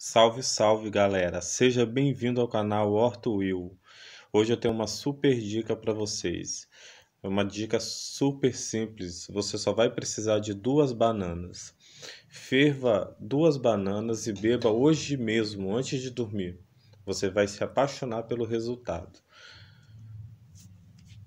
Salve, salve galera! Seja bem-vindo ao canal Horto Will. Hoje eu tenho uma super dica para vocês. É uma dica super simples. Você só vai precisar de duas bananas. Ferva duas bananas e beba hoje mesmo, antes de dormir. Você vai se apaixonar pelo resultado.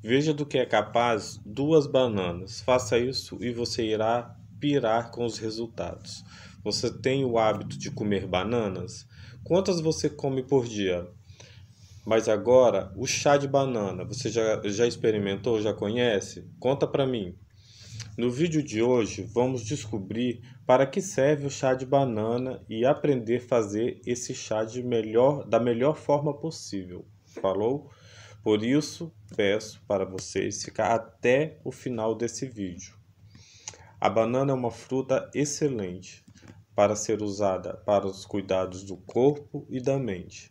Veja do que é capaz duas bananas. Faça isso e você irá pirar com os resultados. Você tem o hábito de comer bananas? Quantas você come por dia? Mas agora, o chá de banana, você já, já experimentou, já conhece? Conta para mim. No vídeo de hoje, vamos descobrir para que serve o chá de banana e aprender a fazer esse chá de melhor, da melhor forma possível. Falou? Por isso, peço para vocês ficar até o final desse vídeo. A banana é uma fruta excelente, para ser usada para os cuidados do corpo e da mente.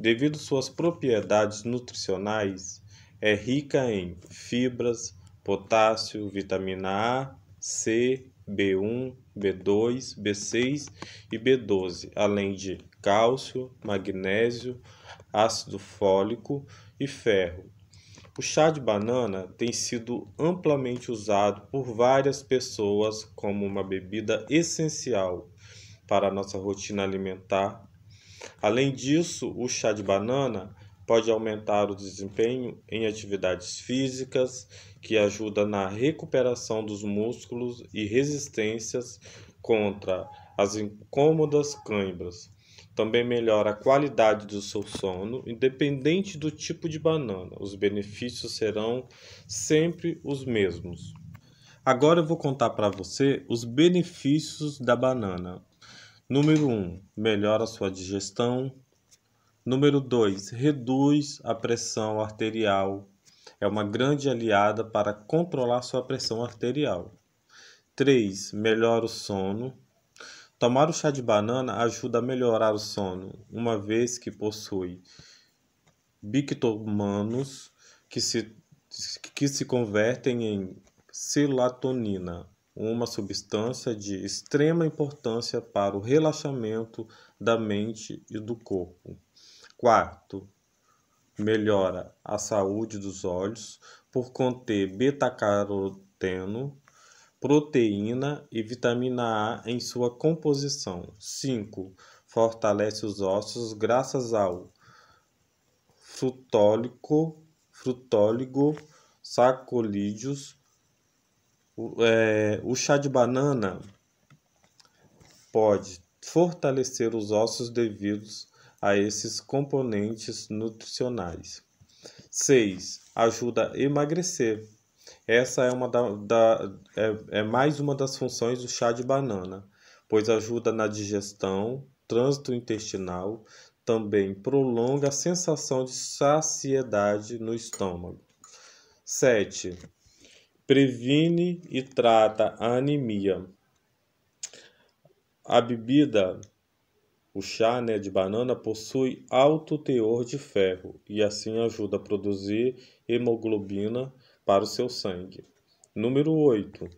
Devido suas propriedades nutricionais, é rica em fibras, potássio, vitamina A, C, B1, B2, B6 e B12, além de cálcio, magnésio, ácido fólico e ferro. O chá de banana tem sido amplamente usado por várias pessoas como uma bebida essencial para a nossa rotina alimentar. Além disso, o chá de banana pode aumentar o desempenho em atividades físicas, que ajuda na recuperação dos músculos e resistências contra as incômodas cãibras. Também melhora a qualidade do seu sono, independente do tipo de banana. Os benefícios serão sempre os mesmos. Agora eu vou contar para você os benefícios da banana. Número 1. Um, melhora sua digestão. Número 2. Reduz a pressão arterial. É uma grande aliada para controlar sua pressão arterial. 3. Melhora o sono. Tomar o chá de banana ajuda a melhorar o sono, uma vez que possui bictomanos que se, que se convertem em selatonina, uma substância de extrema importância para o relaxamento da mente e do corpo. Quarto, melhora a saúde dos olhos por conter beta-caroteno, proteína e vitamina A em sua composição. 5. Fortalece os ossos graças ao frutólico, frutóligo, sacolídeos, o, é, o chá de banana pode fortalecer os ossos devidos a esses componentes nutricionais. 6. Ajuda a emagrecer. Essa é, uma da, da é, é mais uma das funções do chá de banana, pois ajuda na digestão, trânsito intestinal, também prolonga a sensação de saciedade no estômago. 7 previne e trata a anemia. A bebida, o chá né, de banana, possui alto teor de ferro e assim ajuda a produzir hemoglobina para o seu sangue. Número 8.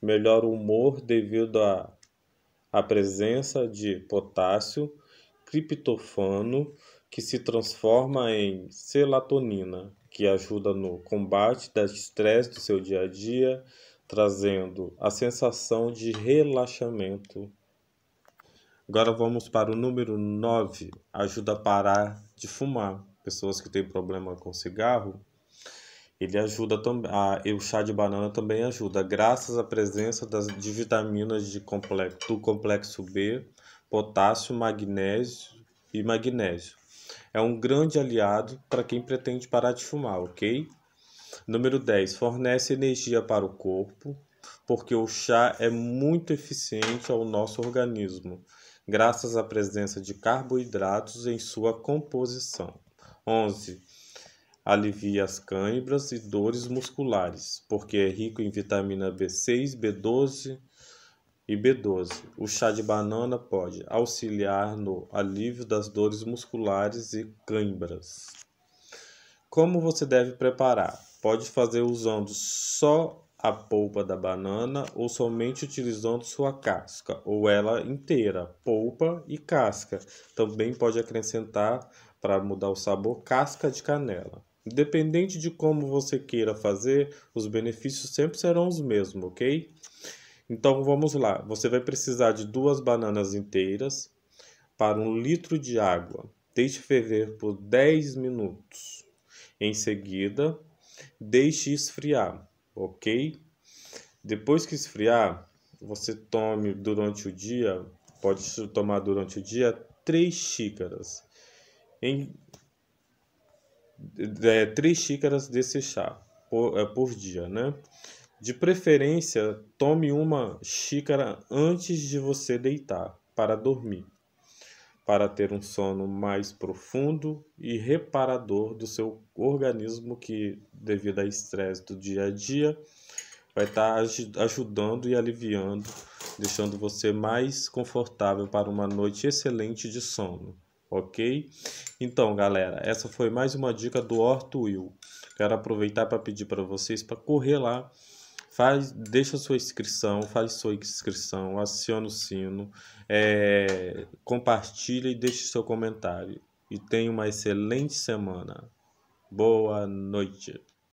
Melhora o humor devido à, à presença de potássio triptofano, que se transforma em selatonina, que ajuda no combate das estresse do seu dia a dia, trazendo a sensação de relaxamento. Agora vamos para o número 9, ajuda a parar de fumar. Pessoas que têm problema com cigarro, ele ajuda também, ah, o chá de banana também ajuda, graças à presença das, de vitaminas de complexo, do complexo B, potássio, magnésio e magnésio. É um grande aliado para quem pretende parar de fumar, ok? Número 10. Fornece energia para o corpo, porque o chá é muito eficiente ao nosso organismo, graças à presença de carboidratos em sua composição. 11 alivia as cãibras e dores musculares, porque é rico em vitamina B6, B12, e B12. O chá de banana pode auxiliar no alívio das dores musculares e cãibras. Como você deve preparar? Pode fazer usando só a polpa da banana ou somente utilizando sua casca ou ela inteira, polpa e casca. Também pode acrescentar para mudar o sabor casca de canela. Independente de como você queira fazer, os benefícios sempre serão os mesmos, ok? Então vamos lá, você vai precisar de duas bananas inteiras para um litro de água. Deixe ferver por 10 minutos. Em seguida, deixe esfriar, ok? Depois que esfriar, você tome durante o dia, pode tomar durante o dia, três xícaras. Em, é, xícaras desse chá por, é, por dia, né? De preferência, tome uma xícara antes de você deitar para dormir, para ter um sono mais profundo e reparador do seu organismo que, devido ao estresse do dia a dia, vai estar tá ajudando e aliviando, deixando você mais confortável para uma noite excelente de sono, ok? Então, galera, essa foi mais uma dica do Horto Will. Quero aproveitar para pedir para vocês para correr lá Faz, deixa sua inscrição, faz sua inscrição, aciona o sino, é, compartilha e deixe seu comentário. E tenha uma excelente semana. Boa noite.